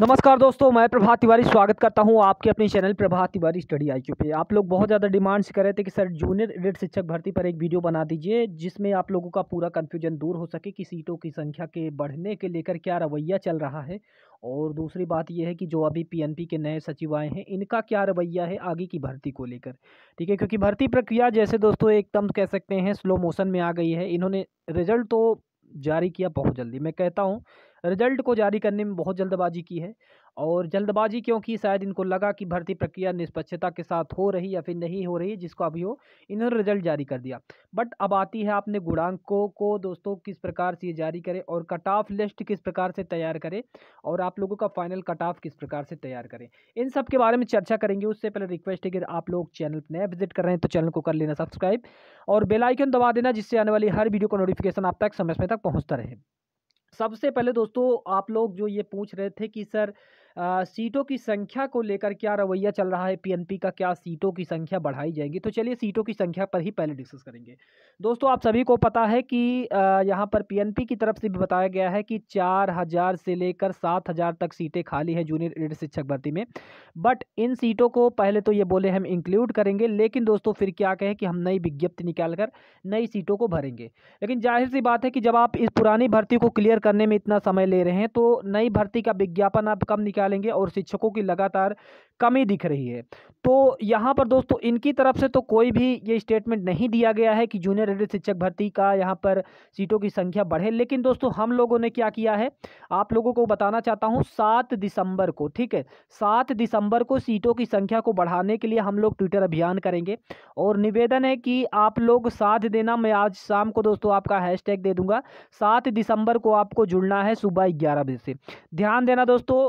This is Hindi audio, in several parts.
नमस्कार दोस्तों मैं प्रभात तिवारी स्वागत करता हूं आपके अपने channel Prabhat Tiwari study I पे आप लोग बहुत ज़्यादा डिमांड्स कर रहे थे कि सर जूनियर एडिट शिक्षक भर्ती पर एक वीडियो बना दीजिए जिसमें आप लोगों का पूरा कन्फ्यूजन दूर हो सके कि सीटों की संख्या के बढ़ने के लेकर क्या रवैया चल रहा है और दूसरी बात यह है कि जो अभी पी के नए सचिव आए हैं इनका क्या रवैया है आगे की भर्ती को लेकर ठीक है क्योंकि भर्ती प्रक्रिया जैसे दोस्तों एकदम कह सकते हैं स्लो मोशन में आ गई है इन्होंने रिजल्ट तो जारी किया बहुत जल्दी मैं कहता हूँ रिजल्ट को जारी करने में बहुत जल्दबाजी की है और जल्दबाजी क्योंकि शायद इनको लगा कि भर्ती प्रक्रिया निष्पक्षता के साथ हो रही या फिर नहीं हो रही जिसको अभी हो इन्होंने रिजल्ट जारी कर दिया बट अब आती है आपने गुणांकों को दोस्तों किस प्रकार से ये जारी करें और कट ऑफ लिस्ट किस प्रकार से तैयार करें और आप लोगों का फाइनल कट ऑफ किस प्रकार से तैयार करें इन सब के बारे में चर्चा करेंगे उससे पहले रिक्वेस्ट है कि आप लोग चैनल पर नया विजिट कर रहे हैं तो चैनल को कर लेना सब्सक्राइब और बेलाइकन दबा देना जिससे आने वाली हर वीडियो का नोटिफिकेशन आप तक समय समय तक पहुँचता रहे सबसे पहले दोस्तों आप लोग जो ये पूछ रहे थे कि सर सीटों की संख्या को लेकर क्या रवैया चल रहा है पीएनपी का क्या सीटों की संख्या बढ़ाई जाएगी तो चलिए सीटों की संख्या पर ही पहले डिस्कस करेंगे दोस्तों आप सभी को पता है कि यहाँ पर पीएनपी की तरफ से भी बताया गया है कि चार हज़ार से लेकर सात हज़ार तक सीटें खाली हैं जूनियर एड शिक्षक भर्ती में बट इन सीटों को पहले तो ये बोले हम इंक्लूड करेंगे लेकिन दोस्तों फिर क्या कहें कि हम नई विज्ञप्ति निकाल कर नई सीटों को भरेंगे लेकिन जाहिर सी बात है कि जब आप इस पुरानी भर्ती को क्लियर करने में इतना समय ले रहे हैं तो नई भर्ती का विज्ञापन आप कम निकाल डालेंगे और शिक्षकों की लगातार कमी दिख रही है तो यहाँ पर दोस्तों इनकी तरफ से तो कोई भी ये स्टेटमेंट नहीं दिया गया है कि जूनियर एडेड शिक्षक भर्ती का यहाँ पर सीटों की संख्या बढ़े लेकिन दोस्तों हम लोगों ने क्या किया है आप लोगों को बताना चाहता हूँ सात दिसंबर को ठीक है सात दिसंबर को सीटों की संख्या को बढ़ाने के लिए हम लोग ट्विटर अभियान करेंगे और निवेदन है कि आप लोग साथ देना मैं आज शाम को दोस्तों आपका हैश दे दूँगा सात दिसंबर को आपको जुड़ना है सुबह ग्यारह बजे से ध्यान देना दोस्तों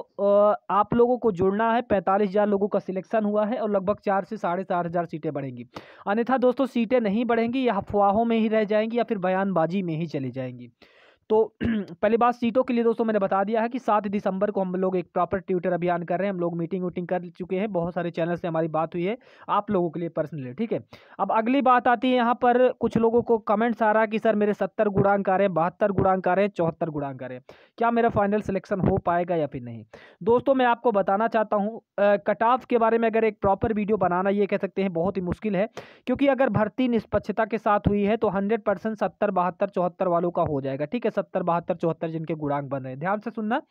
आप लोगों को जुड़ना है पैंतालीस हज़ार लोगों का सिलेक्शन हुआ है और लगभग चार से साढ़े चार हज़ार सीटें बढ़ेंगी अन्यथा दोस्तों सीटें नहीं बढ़ेंगी या अफवाहों में ही रह जाएंगी या फिर बयानबाजी में ही चली जाएंगी तो पहली बात सीटों के लिए दोस्तों मैंने बता दिया है कि सात दिसंबर को हम लोग एक प्रॉपर ट्विटर अभियान कर रहे हैं हम लोग मीटिंग वीटिंग कर चुके हैं बहुत सारे चैनल से हमारी बात हुई है आप लोगों के लिए पर्सनली ठीक है अब अगली बात आती है यहाँ पर कुछ लोगों को कमेंट्स आ रहा है कि सर मेरे सत्तर गुणांक आ रहे हैं बहत्तर गुणांक आ रहे हैं चौहत्तर गुणांक आ रहे हैं क्या मेरा फाइनल सिलेक्शन हो पाएगा या फिर नहीं दोस्तों मैं आपको बताना चाहता हूँ कट ऑफ के बारे में अगर एक प्रॉपर वीडियो बनाना ये कह सकते हैं बहुत ही मुश्किल है क्योंकि अगर भर्ती निष्पक्षता के साथ हुई है तो हंड्रेड परसेंट सत्तर बहत्तर चौहत्तर वालों का हो जाएगा ठीक है सत्तर बहत्तर चौहत्तर जिनके गुणांक बन रहे हैं ध्यान से सुनना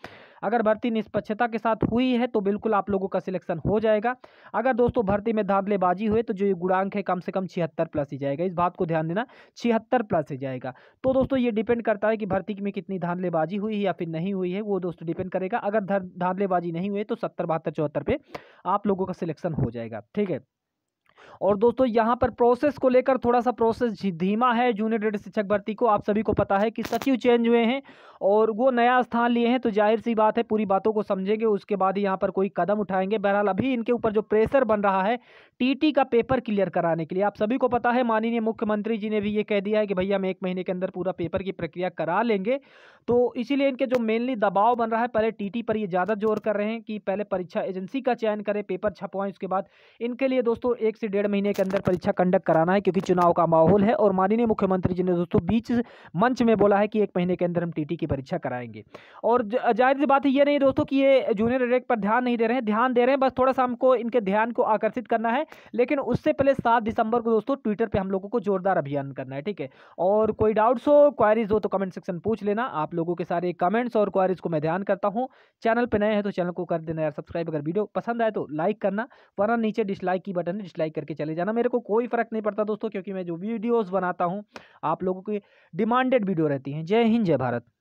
अगर भर्ती निष्पक्षता के साथ हुई है तो बिल्कुल आप लोगों का सिलेक्शन हो जाएगा अगर दोस्तों भर्ती में धांधलेबाजी हुए तो जो ये गुणांक है कम से कम छिहत्तर प्लस ही जाएगा इस बात को ध्यान देना छिहत्तर प्लस ही जाएगा तो दोस्तों ये डिपेंड करता है कि भर्ती में कितनी धांधलेबाजी हुई है या फिर नहीं हुई है वो दोस्तों डिपेंड करेगा अगर धांधलेबाजी नहीं हुई तो सत्तर बहत्तर चौहत्तर पे आप लोगों का सिलेक्शन हो जाएगा ठीक है और दोस्तों यहाँ पर प्रोसेस को लेकर थोड़ा सा प्रोसेस धीमा है जूनियर ग्रेड शिक्षक भर्ती को आप सभी को पता है कि सचिव चेंज हुए हैं और वो नया स्थान लिए हैं तो जाहिर सी बात है पूरी बातों को समझेंगे उसके बाद ही यहाँ पर कोई कदम उठाएंगे बहरहाल अभी इनके ऊपर जो प्रेशर बन रहा है टीटी का पेपर क्लियर कराने के लिए आप सभी को पता है माननीय मुख्यमंत्री जी ने भी ये कह दिया है कि भैया हम एक महीने के अंदर पूरा पेपर की प्रक्रिया करा लेंगे तो इसीलिए इनके जो मेनली दबाव बन रहा है पहले टी पर ये ज़्यादा जोर कर रहे हैं कि पहले परीक्षा एजेंसी का चयन करें पेपर छपवाएं उसके बाद इनके लिए दोस्तों एक से डेढ़ डेढ़ महीने के अंदर परीक्षा कंडक्ट कराना है क्योंकि चुनाव का माहौल है और माननीय मुख्यमंत्री जी ने दोस्तों बीच मंच में बोला है कि एक महीने के अंदर हम टीटी की परीक्षा कराएंगे और जाहिर सी बात यह नहीं दोस्तों कि ये जूनियर रेक पर ध्यान नहीं दे रहे हैं ध्यान दे रहे हैं बस थोड़ा सा हमको इनके ध्यान को आकर्षित करना है लेकिन उससे पहले सात दिसंबर को दोस्तों ट्विटर पर हम लोगों को जोरदार अभियान करना है ठीक है और कोई डाउट्स हो क्वारीज हो तो कमेंट सेक्शन पूछ लेना आप लोगों के सारे कमेंट्स और क्वारीज को मैं ध्यान करता हूँ चैनल पर नए हैं तो चैनल को कर देना यार सब्सक्राइब अगर वीडियो पसंद आए तो लाइक करना वरना नीचे डिसलाइक की बटन है डिसलाइक करके चले जाना मेरे को कोई फ़र्क नहीं पड़ता दोस्तों क्योंकि मैं जो वीडियोज़ बनाता हूँ आप लोगों की डिमांडेड वीडियो रहती हैं जय हिंद जय भारत